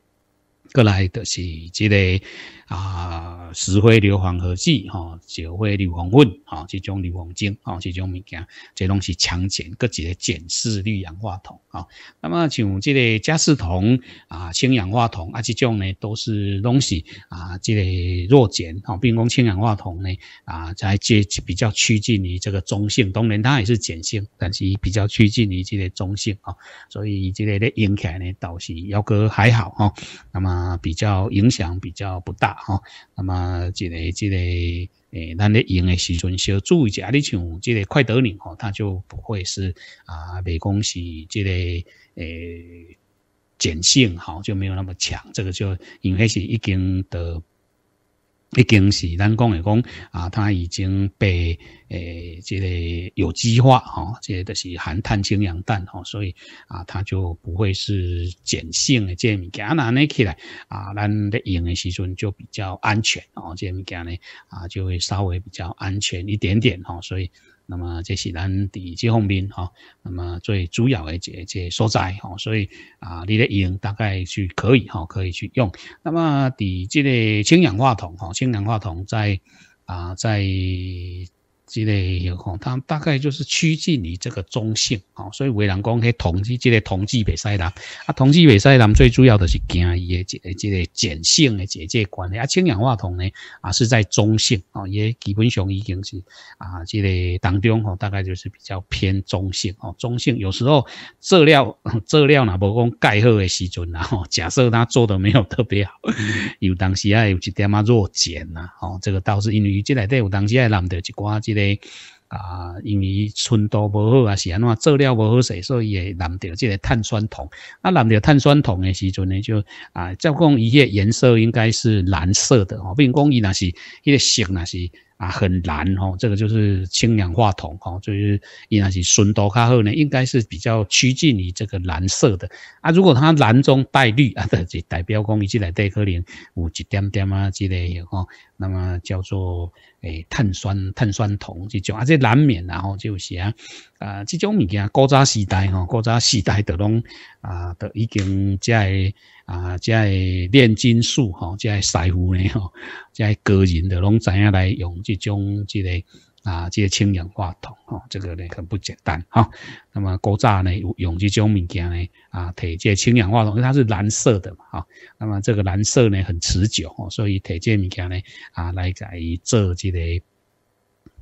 过来就是这个。啊，石灰硫磺合剂、哈，石灰硫磺粉、哈，这种硫磺精、哈，这种物件，这东西强碱，各只的碱式氯氧化铜、哈。那么像这个加湿铜、啊，氢氧化铜啊，这种呢都是东西、啊，这个弱碱、哈，并公氢氧化铜呢、啊，才接比较趋近于这个中性，当然它也是碱性，但是比较趋近于这个中性、哈，所以这个咧用起来呢倒是幺哥还好、哈。那么比较影响比较不大。好，那么即个即个诶，咱咧用的时阵要注意一下，你像即个快得力吼，它就不会是啊，味讲是即个诶碱性，好就没有那么强，这个就因为是已经的已经是咱讲诶讲啊，它已经被诶这个有机化吼，这些都是含碳氢氧氮吼，所以啊，它就不会是碱性的这物件拿捏起来啊，咱在用的时阵就比较安全哦，这物件呢啊就会稍微比较安全一点点吼，所以。那么这是咱伫这方面哈，那么最主要的这这所在哈，所以啊，你咧用大概去可以哈，可以去用。那么伫这个氢氧化铜哈，氢氧化铜在啊在。这个有吼，它大概就是趋近于这个中性哦，所以为难讲去统计这个统计北西人，啊，统计北西人最主要的是惊伊个即个个碱性的这这关系啊，氢氧化铜呢啊是在中性哦，也基本上已经是啊，即个当中哦，大概就是比较偏中性哦，中性有时候质料质 料呐，无讲钙核的时阵啦吼，假设他做的没有特别好，有当时啊有一点啊弱碱呐哦，这个倒是因为即来对，有当时也难得一寡即个。啊，因为纯度不好啊，是安怎做了不好所以也染着这个碳酸铜。啊，染着碳酸铜的时阵呢，就啊，照讲伊个颜色应该是蓝色的哦，并讲伊那是迄个色那是。啊，很蓝哦，这个就是氢氧化铜哦，就是依然是纯度较后呢，应该是比较趋近于这个蓝色的啊。如果它蓝中带绿啊的，就代表讲，伊即内底可能有一点点啊之类哦。那么叫做诶碳酸碳酸铜这种啊，这难免然后就是啊，啊，这种物件古早时代吼，古早时代都拢。啊，都已经即啊，即炼金术吼，即个师傅呢吼，即个人都拢知影来用即种即个啊，即个氢氧化铜吼，这个呢很不简单哈。那么古早呢用即种物件呢啊，铁即个氢氧化铜，因为它是蓝色的嘛哈。那么这个蓝色呢很持久吼，所以铁这物件呢啊来在做即个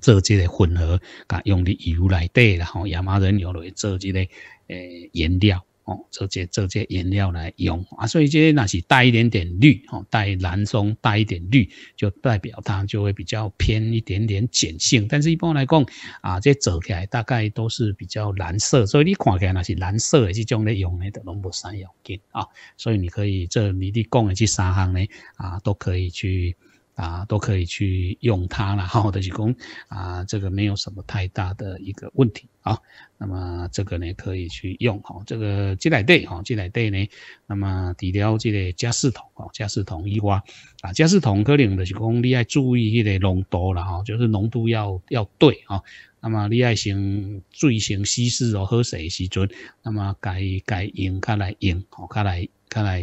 做即个混合，啊，用的油来滴然后亚马逊油来做即个诶颜料。哦，这些这些颜料来用啊，所以这些那是带一点点绿，哦，带蓝中带一点绿，就代表它就会比较偏一点点碱性。但是一般来讲啊，这走起来大概都是比较蓝色，所以你看起来那是蓝色的这种的用的，都拢无啥要紧啊。所以你可以这你地工人去啥行呢啊，都可以去。啊，都可以去用它了，好 的，是讲啊，这个没有什么太大的一个问题啊。那么这个呢，可以去用，哈，这个自来袋哈，自来袋呢，那么除了这个加湿桶，哈，加湿桶以外，啊，加湿桶可能就是讲，你要注意迄个浓度了，哈，就是浓度要要对，哈。那么你要先最先稀释哦，喝水的时阵，那么该该用，该来用，哈，该来。看来，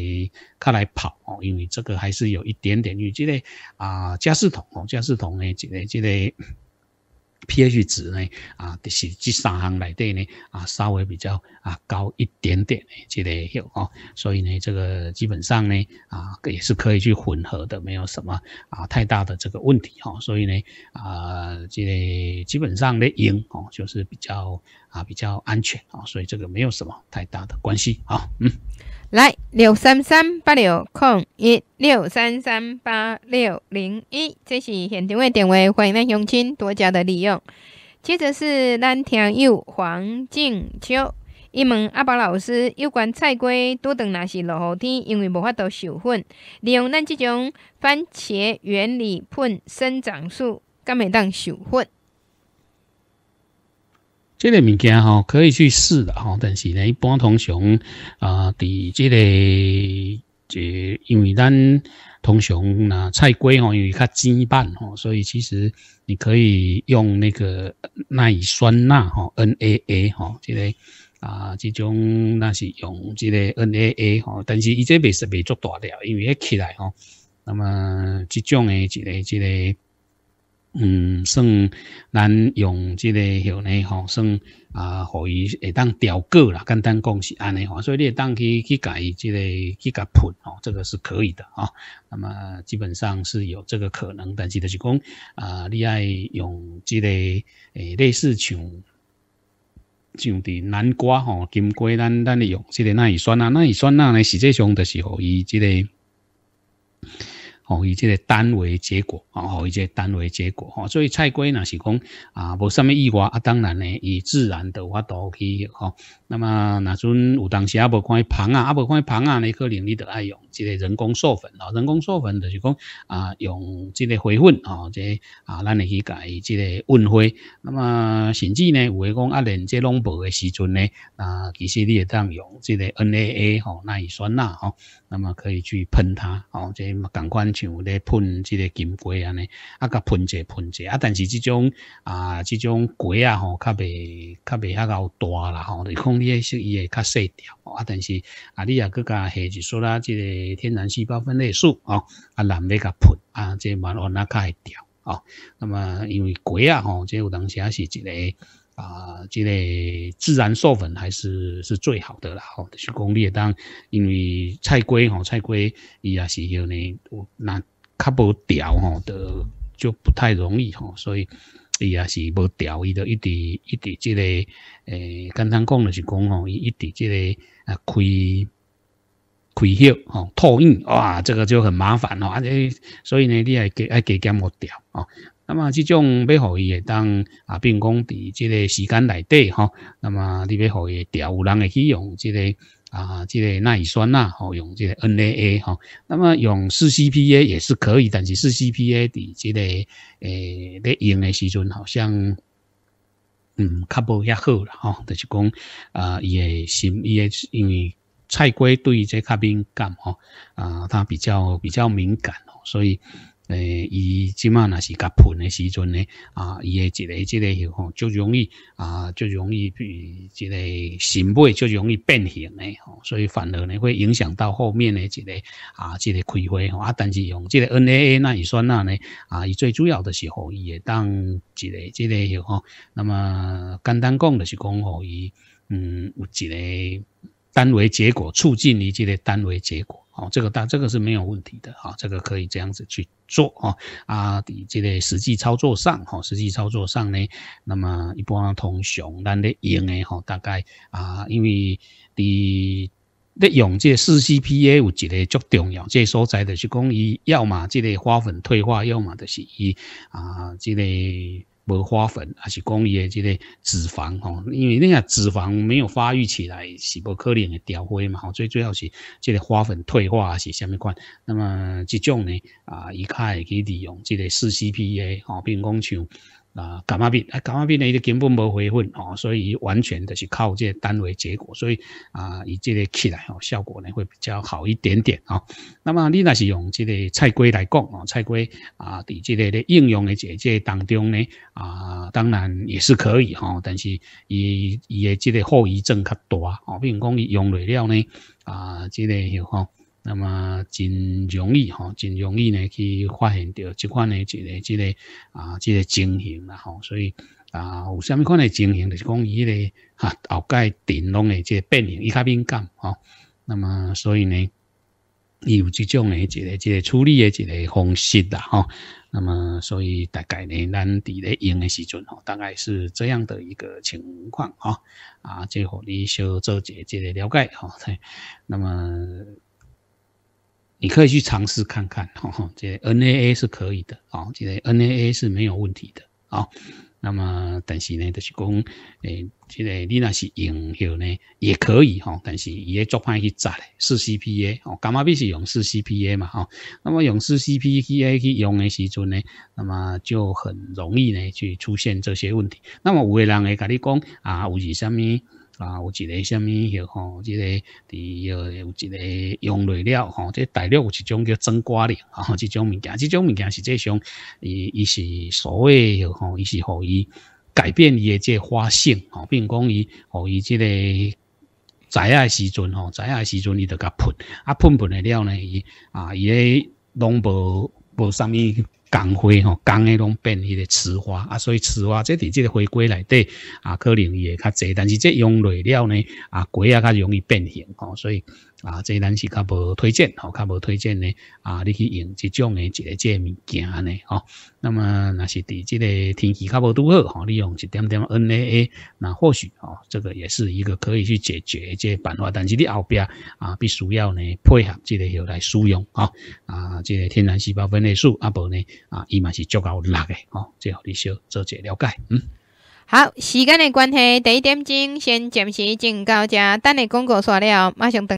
看来跑哦，因为这个还是有一点点。因为啊，加湿桶哦，加湿桶呢，这个这个 PH 值呢，啊，就是这三行来对呢，啊，稍微比较啊高一点点，这个有哦，所以呢，这个基本上呢，啊，也是可以去混合的，没有什么啊太大的这个问题哈。所以呢，啊，这个基本上呢，赢哦，就是比较啊比较安全啊，所以这个没有什么太大的关系啊，嗯。来六三三八六空一六三三八六零一，这是现场的电话，欢迎咱乡亲多加的利用。接着是咱听友黄静秋，伊问阿宝老师，有关菜瓜多等若是落雨天，因为无法度授粉，利用咱即种番茄原理喷生长素，敢会当授粉？这类物件吼可以去试的吼，但是呢一般通常啊，伫这个即因为咱通常呐菜龟吼，有一下尖瓣吼，所以其实你可以用那个赖氨酸钠吼 （NAA） 吼，这类啊这种那是用这个 NAA 吼，但是伊这未实未做大条，因为一起来吼，那么这种诶这类这类。嗯，算，咱用这个，吼呢，吼算啊，可以会当调个啦。简单讲是安尼吼，所以你会当去去改这个去甲喷吼，这个是可以的啊。那么基本上是有这个可能，但是著是讲啊，你爱用这个诶，类似像像伫南瓜吼、金瓜，咱咱利用即个那一酸钠，那一酸钠呢，实际上著是互伊即个。哦，以这个单为结果，哦，以这个单为结果，哦，所以菜龟那是讲啊，无什么意外，啊，当然呢，以自然的话都去，哦，那么那阵有当时啊，无看伊胖啊，啊，无看伊胖啊，你可能你得爱用。即个人工授粉哦，人工授粉就是讲啊，用即个花粉哦，即啊，咱嚟去解即个运花。那么甚至呢，有诶讲啊，连即拢无诶时阵呢啊，其实你也当用即个 NAA 吼，萘乙酸钠吼，那么可以去喷它哦，即嘛同款像咧喷即个金龟安尼，啊，甲喷者喷者啊，但是即种啊，即种果啊吼，较未较未遐够大啦吼，你控咧适宜诶较细条哦，啊，但是啊，你啊去加稀释啦即个。天然细胞分裂素哦，啊蓝莓甲喷啊，即蛮安那较会调哦。那么因为果啊吼，即有当时啊是一个啊即个自然授粉还是是最好的啦。吼，是攻略当因为菜龟吼菜龟伊也是有呢，那较无调吼的就不太容易吼，所以伊也是无调，伊就一直一直即个诶，刚单讲的是讲吼，伊一直即个啊开。开翕哦，托运哇，这个就很麻烦哦，而且所以呢，你系给爱给减木调哦。那么这种要可以当啊，并讲伫即个时间来底哈。那么你要可以调有人会去用即个啊，即个赖乙酸哦，用即个 NAA 哈。那么用四 CPA 也是可以，但是四 CPA 伫即个诶咧用诶时阵好像嗯，较无遐好啦吼。就是讲啊，伊诶心伊诶因为。菜瓜对这较敏感哦，啊，它比较比较敏感哦，所以，诶，伊即马那是甲盆诶时阵咧，啊，伊诶一个一个哦，就容易啊，就容易，比一个形尾，就容易变形诶吼，所以反而呢会影响到后面诶一个啊，一个开花吼，啊，但是用这个 NAA 那乙酸钠呢，啊，伊最主要的是，互伊当一个一个哦，那么简单讲就是讲，互伊，嗯，有一个。单维结果促进你这个单维结果，哦，这个大这个是没有问题的，哈，这个可以这样子去做啊。啊，你这个实际操作上，哈，实际操作上呢，那么一般通常咱的用的，哈，大概啊，因为的咧用这四 C P A 有一个足重要，这所在的是讲伊要么这类花粉退化，要么就是伊啊这类。无花粉，还是讲伊诶即个脂肪吼，因为恁啊脂肪没有发育起来是无可能诶掉灰嘛，好，最最好是即个花粉退化还是虾米款，那么即种呢啊，伊较会去利用即个四 C P A 吼，乒讲像。啊，感冒病啊，感冒病呢，伊就根本无回分哦，所以完全就是靠这单位结果，所以啊，伊这个起来哦，效果呢会比较好一点点哦。那么你那是用这个菜龟来讲哦，菜龟啊，伫这个咧应用的这这当中呢啊，当然也是可以哈，但是伊伊的这个后遗症较大哦，比如讲用了了呢啊，这个有哈。那么真容易吼，真容易呢去发现到即款呢一个这个啊即个情形啦吼，所以啊有啥物款的情形，就是讲伊咧啊后盖电容嘅即个变形，伊较敏感吼。那么所以呢，有即种诶一个一个处理诶一个方式啦吼。那么所以大概呢，咱伫咧用诶时阵吼，大概是这样的一个情况啊啊，就让你小做一即个了解哈。那么。你可以去尝试看看，哈、吼，这 NAA 是可以的，好，这个 NAA 是没有问题的，好。那么，但是呢，就是讲，诶，这个你那是用后呢，也可以，吼，但是伊也作派去杂嘞，四 CPA，吼，干嘛必须用四 CPA 嘛，吼。那么用四 CPA 去用的时阵呢，那么就很容易呢去出现这些问题。那么，有的人会跟你讲啊？为什么？啊，有一个什么，吼，这个，伫迄有一个养类了吼，这大陆有一种叫蒸瓜的，吼，这种物件，这种物件实际上，伊，伊是所谓，吼，伊是互伊改变伊的这花性，吼，并讲伊，互伊这个影啊时阵，吼，影啊时阵，伊就甲喷，啊喷喷的了呢，伊，啊，伊嘞拢无，无啥物。钢灰吼，钢嘅拢变迄个瓷花啊，所以瓷花即伫即个回归内底啊，可能会较侪，但是即用材了呢啊，改啊较容易变形吼，所以。啊，这咱是较无推荐，吼，较无推荐呢。啊，你去用即种的一个这物件呢，吼。那么那是伫即个天气较无拄好，吼，你用一点点 NAA，那或许，吼，这个也是一个可以去解决即个办法。但是你后边啊，必须要呢配合即个药来使用，吼。啊，即个天然细胞分裂素阿伯呢，啊，伊嘛是足够辣的，吼。即互你稍做者了解，嗯。好，时间的关系，第一点钟先暂时尽到这，等你广告刷了，马上等。